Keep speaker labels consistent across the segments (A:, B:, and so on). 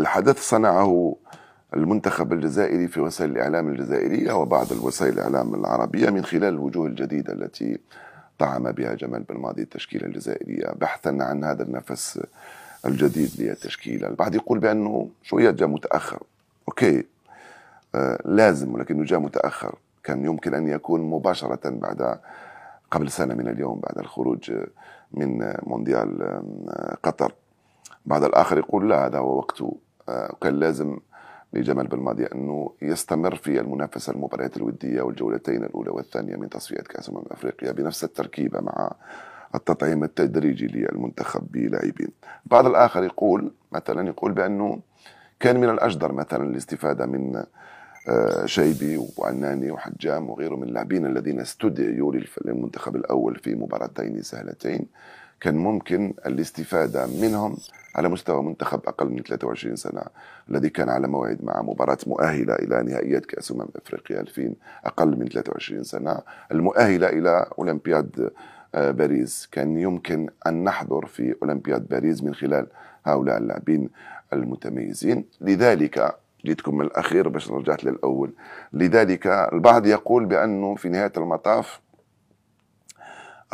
A: الحدث صنعه المنتخب الجزائري في وسائل الإعلام الجزائرية وبعض الوسائل الإعلام العربية من خلال الوجوه الجديدة التي طعم بها جمال بن ماضي التشكيلة الجزائرية بحثا عن هذا النفس الجديد للتشكيلة البعض يقول بأنه شوية جاء متأخر أوكي آه لازم ولكنه جاء متأخر كان يمكن أن يكون مباشرة بعد قبل سنة من اليوم بعد الخروج من مونديال قطر بعض الآخر يقول لا هذا هو وقته وكان لازم لجمال بالماضي انه يستمر في المنافسه المباريات الوديه والجولتين الاولى والثانيه من تصفيات كاس امم افريقيا بنفس التركيبه مع التطعيم التدريجي للمنتخب بلاعبين. بعض الاخر يقول مثلا يقول بانه كان من الاجدر مثلا الاستفاده من آه، شيبي وعناني وحجام وغيره من اللاعبين الذين استدعوا للمنتخب الاول في مباراتين سهلتين كان ممكن الاستفاده منهم على مستوى منتخب أقل من 23 سنة الذي كان على موعد مع مباراة مؤهلة إلى نهائيات كأس أمم أفريقيا 2000 أقل من 23 سنة المؤهلة إلى أولمبياد آه، باريس كان يمكن أن نحضر في أولمبياد باريس من خلال هؤلاء اللاعبين المتميزين لذلك جيتكم من الأخير باش رجعت للأول لذلك البعض يقول بأنه في نهاية المطاف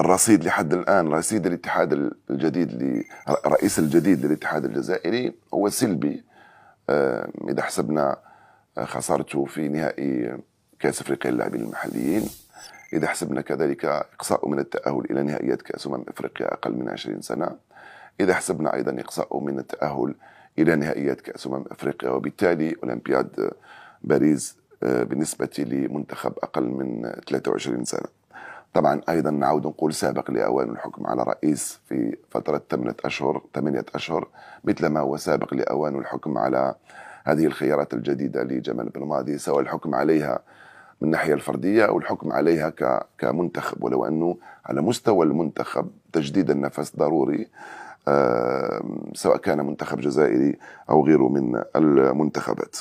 A: الرصيد لحد الآن رصيد الاتحاد الجديد الرئيس الجديد للاتحاد الجزائري هو سلبي آه، إذا حسبنا آه، خسارته في نهائي كأس أفريقيا للاعبين المحليين إذا حسبنا كذلك إقصاءه من التأهل إلى نهائيات كأس أمم أفريقيا أقل من 20 سنة إذا حسبنا أيضا إقصاءه من التأهل إلى نهائيات كأس أمم أفريقيا وبالتالي أولمبياد باريس آه، بالنسبة لمنتخب أقل من 23 سنة طبعا ايضا نعود نقول سابق لاوان الحكم على رئيس في فتره ثمانيه اشهر ثمانيه اشهر مثل ما هو سابق لاوان الحكم على هذه الخيارات الجديده لجمال بن ماضي سواء الحكم عليها من الناحيه الفرديه او الحكم عليها كمنتخب ولو انه على مستوى المنتخب تجديد النفس ضروري آه، سواء كان منتخب جزائري او غيره من المنتخبات